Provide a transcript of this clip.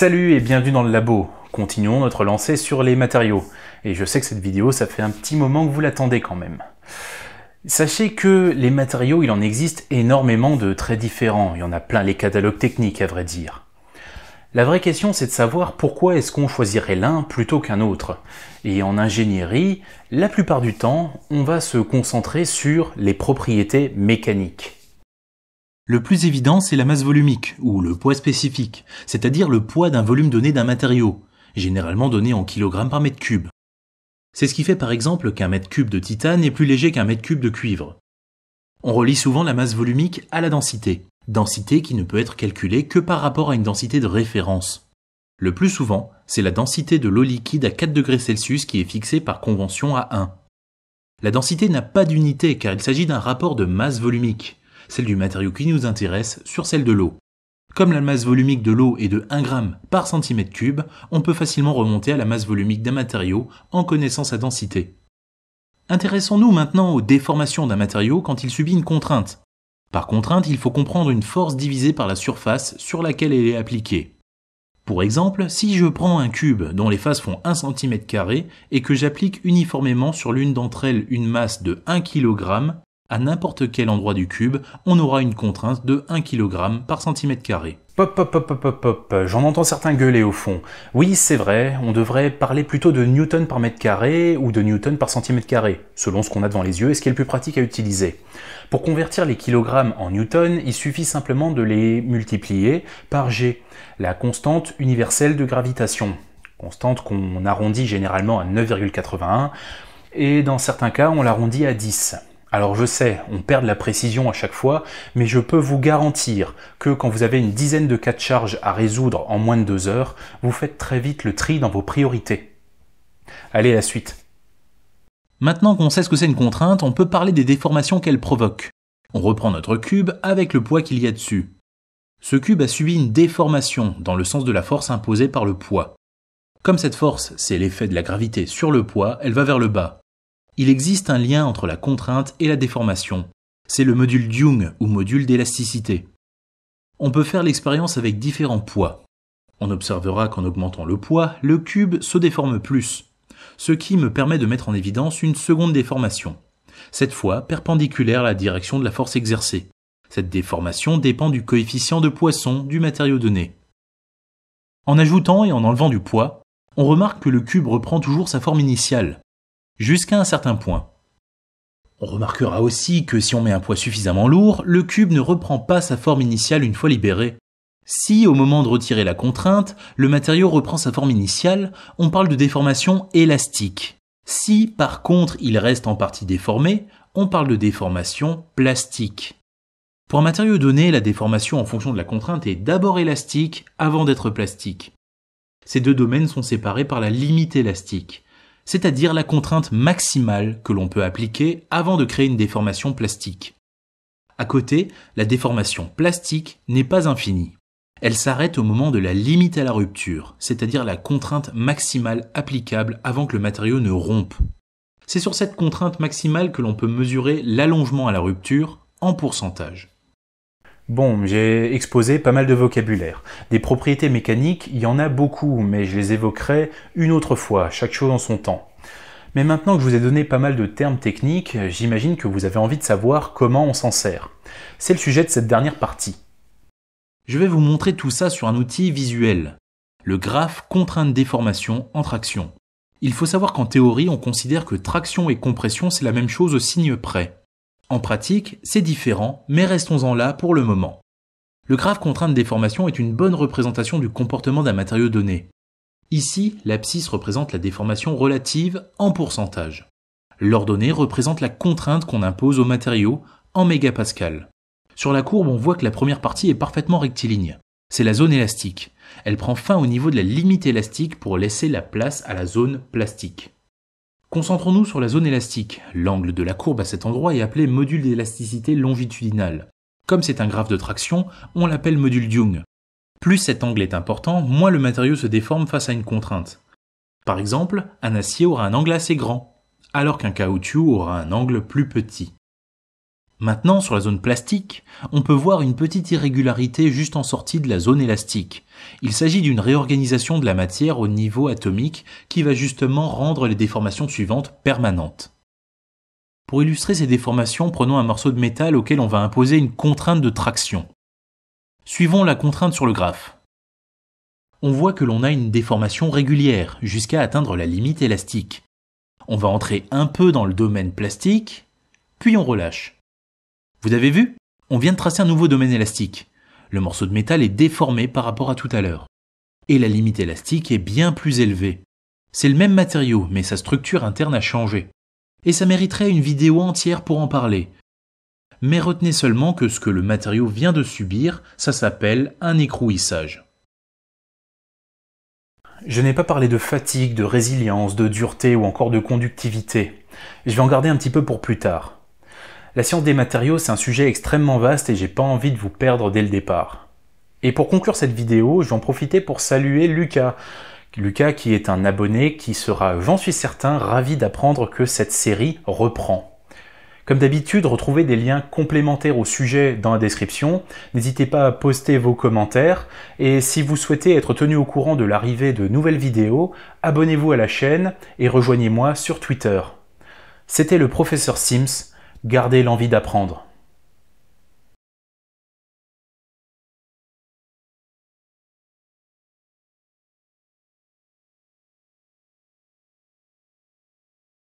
Salut et bienvenue dans le labo. Continuons notre lancée sur les matériaux. Et je sais que cette vidéo, ça fait un petit moment que vous l'attendez quand même. Sachez que les matériaux, il en existe énormément de très différents. Il y en a plein les catalogues techniques, à vrai dire. La vraie question, c'est de savoir pourquoi est-ce qu'on choisirait l'un plutôt qu'un autre. Et en ingénierie, la plupart du temps, on va se concentrer sur les propriétés mécaniques. Le plus évident, c'est la masse volumique, ou le poids spécifique, c'est-à-dire le poids d'un volume donné d'un matériau, généralement donné en kilogrammes par mètre cube. C'est ce qui fait par exemple qu'un mètre cube de titane est plus léger qu'un mètre cube de cuivre. On relie souvent la masse volumique à la densité, densité qui ne peut être calculée que par rapport à une densité de référence. Le plus souvent, c'est la densité de l'eau liquide à 4 degrés Celsius qui est fixée par convention à 1. La densité n'a pas d'unité car il s'agit d'un rapport de masse volumique celle du matériau qui nous intéresse, sur celle de l'eau. Comme la masse volumique de l'eau est de 1 g par cm3, on peut facilement remonter à la masse volumique d'un matériau en connaissant sa densité. Intéressons-nous maintenant aux déformations d'un matériau quand il subit une contrainte. Par contrainte, il faut comprendre une force divisée par la surface sur laquelle elle est appliquée. Pour exemple, si je prends un cube dont les faces font 1 cm et que j'applique uniformément sur l'une d'entre elles une masse de 1 kg, à n'importe quel endroit du cube, on aura une contrainte de 1 kg par cm carré. Pop, pop, pop, pop, pop, J'en entends certains gueuler au fond. Oui, c'est vrai, on devrait parler plutôt de newton par mètre carré ou de newton par centimètre carré, selon ce qu'on a devant les yeux et ce qui est le plus pratique à utiliser. Pour convertir les kilogrammes en newton, il suffit simplement de les multiplier par G, la constante universelle de gravitation, constante qu'on arrondit généralement à 9,81 et dans certains cas on l'arrondit à 10. Alors je sais, on perd de la précision à chaque fois, mais je peux vous garantir que quand vous avez une dizaine de cas de charge à résoudre en moins de deux heures, vous faites très vite le tri dans vos priorités. Allez, la suite. Maintenant qu'on sait ce que c'est une contrainte, on peut parler des déformations qu'elle provoque. On reprend notre cube avec le poids qu'il y a dessus. Ce cube a subi une déformation dans le sens de la force imposée par le poids. Comme cette force, c'est l'effet de la gravité sur le poids, elle va vers le bas il existe un lien entre la contrainte et la déformation. C'est le module Jung ou module d'élasticité. On peut faire l'expérience avec différents poids. On observera qu'en augmentant le poids, le cube se déforme plus, ce qui me permet de mettre en évidence une seconde déformation, cette fois perpendiculaire à la direction de la force exercée. Cette déformation dépend du coefficient de Poisson du matériau donné. En ajoutant et en enlevant du poids, on remarque que le cube reprend toujours sa forme initiale, jusqu'à un certain point. On remarquera aussi que si on met un poids suffisamment lourd, le cube ne reprend pas sa forme initiale une fois libéré. Si, au moment de retirer la contrainte, le matériau reprend sa forme initiale, on parle de déformation élastique. Si, par contre, il reste en partie déformé, on parle de déformation plastique. Pour un matériau donné, la déformation en fonction de la contrainte est d'abord élastique avant d'être plastique. Ces deux domaines sont séparés par la limite élastique c'est-à-dire la contrainte maximale que l'on peut appliquer avant de créer une déformation plastique. À côté, la déformation plastique n'est pas infinie. Elle s'arrête au moment de la limite à la rupture, c'est-à-dire la contrainte maximale applicable avant que le matériau ne rompe. C'est sur cette contrainte maximale que l'on peut mesurer l'allongement à la rupture en pourcentage. Bon, j'ai exposé pas mal de vocabulaire. Des propriétés mécaniques, il y en a beaucoup, mais je les évoquerai une autre fois, chaque chose en son temps. Mais maintenant que je vous ai donné pas mal de termes techniques, j'imagine que vous avez envie de savoir comment on s'en sert. C'est le sujet de cette dernière partie. Je vais vous montrer tout ça sur un outil visuel, le graphe contrainte déformation en traction. Il faut savoir qu'en théorie, on considère que traction et compression, c'est la même chose au signe près. En pratique, c'est différent, mais restons-en là pour le moment. Le graphe contrainte de déformation est une bonne représentation du comportement d'un matériau donné. Ici, l'abscisse représente la déformation relative en pourcentage. L'ordonnée représente la contrainte qu'on impose au matériau en mégapascal. Sur la courbe, on voit que la première partie est parfaitement rectiligne. C'est la zone élastique. Elle prend fin au niveau de la limite élastique pour laisser la place à la zone plastique. Concentrons-nous sur la zone élastique. L'angle de la courbe à cet endroit est appelé module d'élasticité longitudinale. Comme c'est un graphe de traction, on l'appelle module Young. Plus cet angle est important, moins le matériau se déforme face à une contrainte. Par exemple, un acier aura un angle assez grand, alors qu'un caoutchouc aura un angle plus petit. Maintenant, sur la zone plastique, on peut voir une petite irrégularité juste en sortie de la zone élastique. Il s'agit d'une réorganisation de la matière au niveau atomique qui va justement rendre les déformations suivantes permanentes. Pour illustrer ces déformations, prenons un morceau de métal auquel on va imposer une contrainte de traction. Suivons la contrainte sur le graphe. On voit que l'on a une déformation régulière jusqu'à atteindre la limite élastique. On va entrer un peu dans le domaine plastique, puis on relâche. Vous avez vu On vient de tracer un nouveau domaine élastique. Le morceau de métal est déformé par rapport à tout à l'heure. Et la limite élastique est bien plus élevée. C'est le même matériau, mais sa structure interne a changé. Et ça mériterait une vidéo entière pour en parler. Mais retenez seulement que ce que le matériau vient de subir, ça s'appelle un écrouissage. Je n'ai pas parlé de fatigue, de résilience, de dureté ou encore de conductivité. Je vais en garder un petit peu pour plus tard. La science des matériaux, c'est un sujet extrêmement vaste et j'ai pas envie de vous perdre dès le départ. Et pour conclure cette vidéo, je vais en profiter pour saluer Lucas. Lucas qui est un abonné qui sera, j'en suis certain, ravi d'apprendre que cette série reprend. Comme d'habitude, retrouvez des liens complémentaires au sujet dans la description. N'hésitez pas à poster vos commentaires. Et si vous souhaitez être tenu au courant de l'arrivée de nouvelles vidéos, abonnez-vous à la chaîne et rejoignez-moi sur Twitter. C'était le professeur Sims. Gardez l'envie d'apprendre.